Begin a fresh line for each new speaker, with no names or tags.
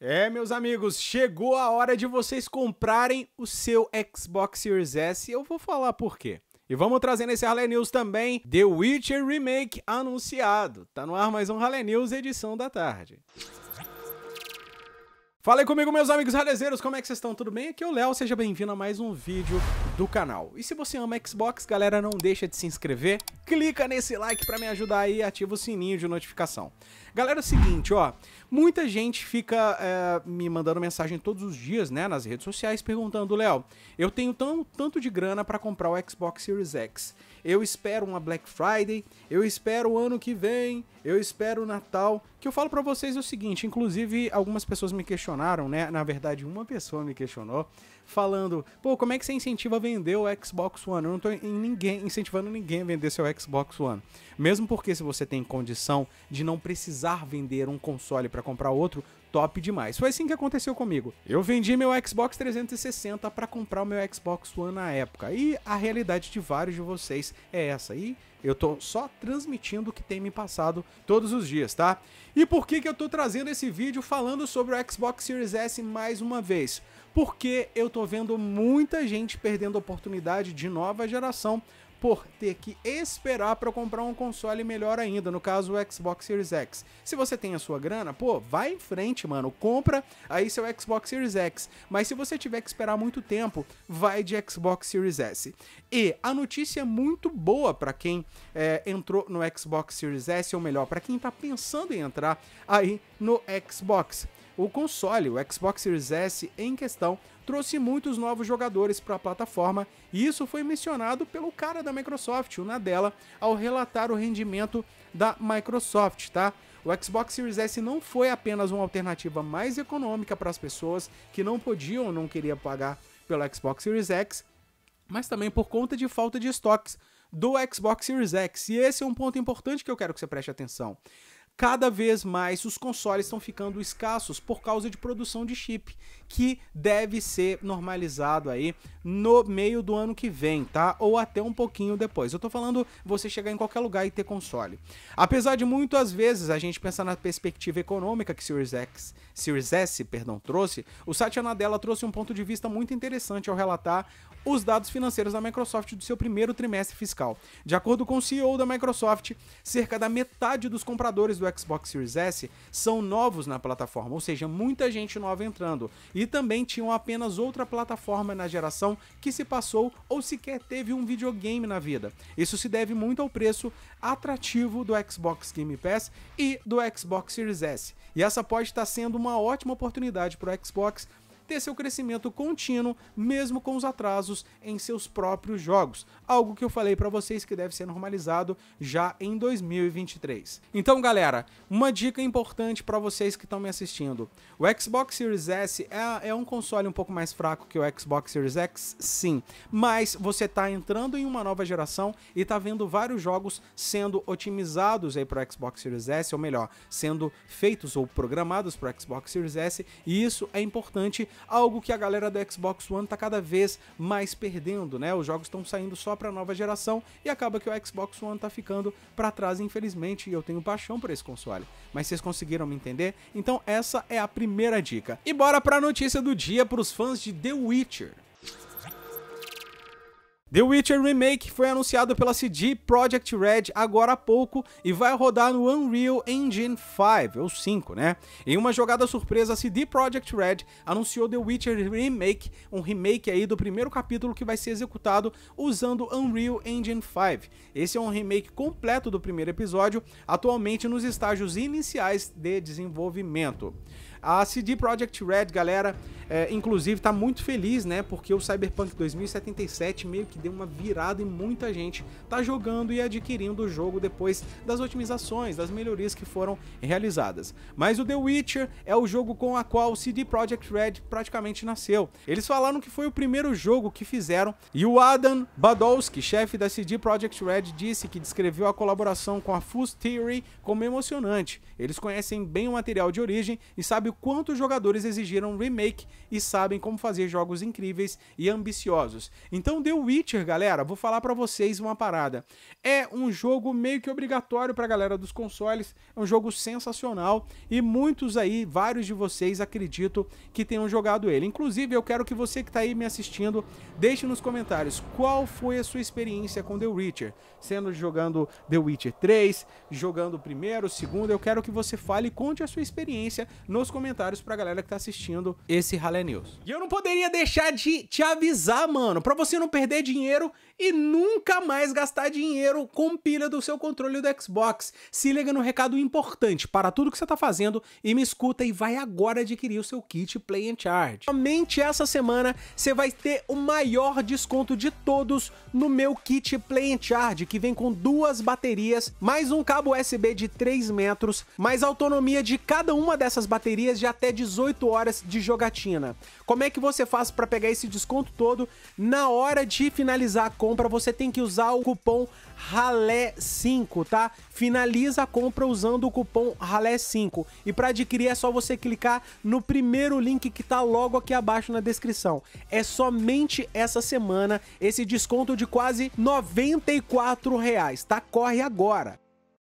É, meus amigos, chegou a hora de vocês comprarem o seu Xbox Series S e eu vou falar por quê. E vamos trazer nesse Harley News também The Witcher Remake anunciado. Tá no ar mais um Harley News edição da tarde. Fala aí comigo, meus amigos ralezeiros, como é que vocês estão? Tudo bem? Aqui é o Léo, seja bem-vindo a mais um vídeo do canal. E se você ama Xbox, galera, não deixa de se inscrever, clica nesse like para me ajudar aí e ativa o sininho de notificação. Galera, é o seguinte, ó, muita gente fica é, me mandando mensagem todos os dias, né, nas redes sociais, perguntando, Léo, eu tenho tão, tanto de grana para comprar o Xbox Series X, eu espero uma Black Friday, eu espero o ano que vem, eu espero o Natal, que eu falo para vocês é o seguinte, inclusive algumas pessoas me questionaram, né, na verdade uma pessoa me questionou, falando, pô, como é que você incentiva a vender o Xbox One? Eu não tô em ninguém, incentivando ninguém a vender seu Xbox One. Mesmo porque se você tem condição de não precisar vender um console para comprar outro, top demais. Foi assim que aconteceu comigo. Eu vendi meu Xbox 360 para comprar o meu Xbox One na época. E a realidade de vários de vocês é essa. E eu tô só transmitindo o que tem me passado todos os dias, tá? E por que, que eu tô trazendo esse vídeo falando sobre o Xbox Series S mais uma vez? Porque eu tô vendo muita gente perdendo oportunidade de nova geração por ter que esperar para comprar um console melhor ainda, no caso o Xbox Series X. Se você tem a sua grana, pô, vai em frente, mano, compra aí seu Xbox Series X. Mas se você tiver que esperar muito tempo, vai de Xbox Series S. E a notícia é muito boa para quem é, entrou no Xbox Series S, ou melhor, para quem está pensando em entrar aí no Xbox. O console, o Xbox Series S em questão, trouxe muitos novos jogadores para a plataforma, e isso foi mencionado pelo cara da Microsoft, o Nadella, ao relatar o rendimento da Microsoft, tá? O Xbox Series S não foi apenas uma alternativa mais econômica para as pessoas que não podiam ou não queriam pagar pelo Xbox Series X, mas também por conta de falta de estoques do Xbox Series X. E esse é um ponto importante que eu quero que você preste atenção cada vez mais os consoles estão ficando escassos por causa de produção de chip, que deve ser normalizado aí no meio do ano que vem, tá? Ou até um pouquinho depois. Eu tô falando você chegar em qualquer lugar e ter console. Apesar de muitas vezes a gente pensar na perspectiva econômica que Series X, Series S, perdão, trouxe, o Satya Nadella trouxe um ponto de vista muito interessante ao relatar os dados financeiros da Microsoft do seu primeiro trimestre fiscal. De acordo com o CEO da Microsoft, cerca da metade dos compradores do Xbox Series S são novos na plataforma, ou seja, muita gente nova entrando, e também tinham apenas outra plataforma na geração que se passou ou sequer teve um videogame na vida. Isso se deve muito ao preço atrativo do Xbox Game Pass e do Xbox Series S. E essa pode estar sendo uma ótima oportunidade para o Xbox ter seu crescimento contínuo, mesmo com os atrasos em seus próprios jogos, algo que eu falei para vocês que deve ser normalizado já em 2023. Então, galera, uma dica importante para vocês que estão me assistindo: o Xbox Series S é, é um console um pouco mais fraco que o Xbox Series X, sim, mas você está entrando em uma nova geração e está vendo vários jogos sendo otimizados aí para o Xbox Series S, ou melhor, sendo feitos ou programados para o Xbox Series S, e isso é importante algo que a galera do Xbox One tá cada vez mais perdendo, né? Os jogos estão saindo só para nova geração e acaba que o Xbox One tá ficando para trás, infelizmente, e eu tenho paixão por esse console. Mas vocês conseguiram me entender? Então essa é a primeira dica. E bora para a notícia do dia para os fãs de The Witcher. The Witcher Remake foi anunciado pela CD Projekt Red agora há pouco e vai rodar no Unreal Engine 5, ou 5, né? Em uma jogada surpresa, a CD Projekt Red anunciou The Witcher Remake, um remake aí do primeiro capítulo que vai ser executado usando Unreal Engine 5. Esse é um remake completo do primeiro episódio, atualmente nos estágios iniciais de desenvolvimento. A CD Projekt Red, galera, é, inclusive, está muito feliz, né? Porque o Cyberpunk 2077 meio que deu uma virada e muita gente tá jogando e adquirindo o jogo depois das otimizações, das melhorias que foram realizadas. Mas o The Witcher é o jogo com a qual o CD Projekt Red praticamente nasceu. Eles falaram que foi o primeiro jogo que fizeram e o Adam Badowski, chefe da CD Projekt Red, disse que descreveu a colaboração com a Fuzz Theory como emocionante. Eles conhecem bem o material de origem e sabem o quanto os jogadores exigiram um remake e sabem como fazer jogos incríveis e ambiciosos. Então The Witcher, galera, vou falar para vocês uma parada. É um jogo meio que obrigatório para a galera dos consoles, é um jogo sensacional e muitos aí, vários de vocês acredito que tenham jogado ele. Inclusive, eu quero que você que está aí me assistindo, deixe nos comentários qual foi a sua experiência com The Witcher, sendo jogando The Witcher 3, jogando o primeiro, o segundo, eu quero que você fale e conte a sua experiência nos comentários para a galera que está assistindo esse Ralé News. E eu não poderia deixar de te avisar, mano, para você não perder dinheiro e nunca mais gastar dinheiro com pilha do seu controle do Xbox. Se liga no recado importante para tudo que você está fazendo e me escuta e vai agora adquirir o seu kit Play and Charge. Somente essa semana você vai ter o maior desconto de todos no meu kit Play and Charge, que vem com duas baterias, mais um cabo USB de 3 metros, mais autonomia de cada uma dessas baterias de até 18 horas de jogatina. Como é que você faz para pegar esse desconto todo na hora de finalizar a compra? compra, você tem que usar o cupom RALÉ5, tá? Finaliza a compra usando o cupom RALÉ5. E para adquirir é só você clicar no primeiro link que tá logo aqui abaixo na descrição. É somente essa semana esse desconto de quase R$ 94, reais, tá? Corre agora!